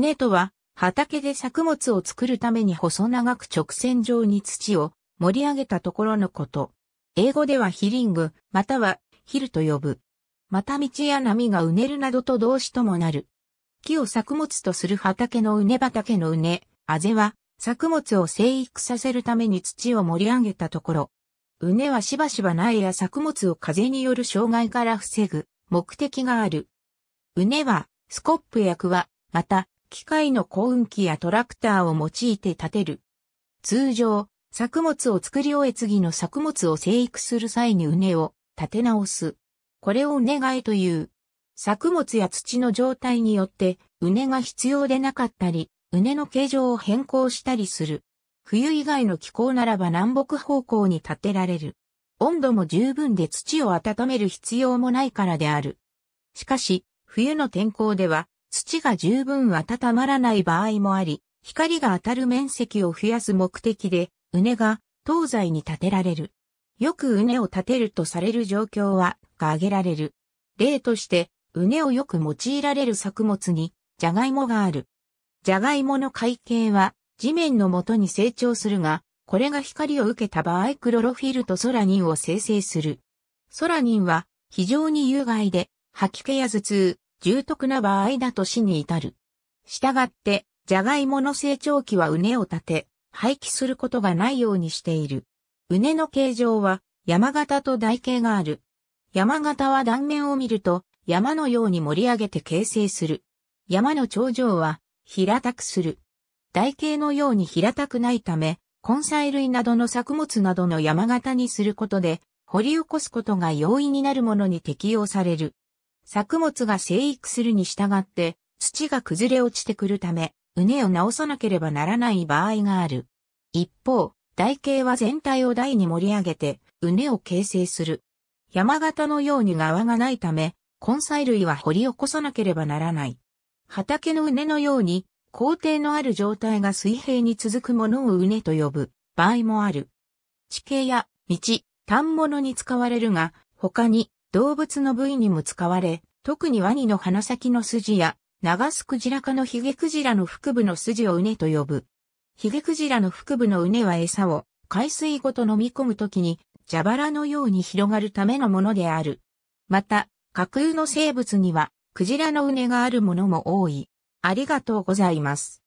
畝とは、畑で作物を作るために細長く直線状に土を盛り上げたところのこと。英語ではヒリング、またはヒルと呼ぶ。また道や波がうねるなどと動詞ともなる。木を作物とする畑のうね畑のうね、あぜは作物を生育させるために土を盛り上げたところ。うねはしばしば苗や作物を風による障害から防ぐ目的がある。うねはスコップやクワ、また機械の耕運機やトラクターを用いて建てる。通常、作物を作り終え次の作物を生育する際に畝を立て直す。これを畝替えという。作物や土の状態によって畝が必要でなかったり、畝の形状を変更したりする。冬以外の気候ならば南北方向に建てられる。温度も十分で土を温める必要もないからである。しかし、冬の天候では土が十分温まらない場合もあり、光が当たる面積を増やす目的で、畝が東西に建てられる。よく畝を建てるとされる状況は、が挙げられる。例として、畝をよく用いられる作物に、ジャガイモがある。ジャガイモの会景は、地面の元に成長するが、これが光を受けた場合クロロフィルとソラニンを生成する。ソラニンは非常に有害で、吐き気や頭痛、重篤な場合だと死に至る。したがって、ジャガイモの成長期は畝を立て、廃棄することがないようにしている。畝の形状は山形と台形がある。山形は断面を見ると山のように盛り上げて形成する。山の頂上は平たくする。台形のように平たくないため、根菜類などの作物などの山形にすることで、掘り起こすことが容易になるものに適用される。作物が生育するに従って土が崩れ落ちてくるため、畝を直さなければならない場合がある。一方、台形は全体を台に盛り上げて、畝を形成する。山形のように側がないため、根菜類は掘り起こさなければならない。畑の畝のように、工程のある状態が水平に続くものを畝と呼ぶ場合もある。地形や道、反物に使われるが、他に動物の部位にも使われ、特にワニの鼻先の筋や、長すクジラ科のヒゲクジラの腹部の筋をうねと呼ぶ。ヒゲクジラの腹部のうねは餌を海水ごと飲み込むときに蛇腹のように広がるためのものである。また、架空の生物にはクジラのうねがあるものも多い。ありがとうございます。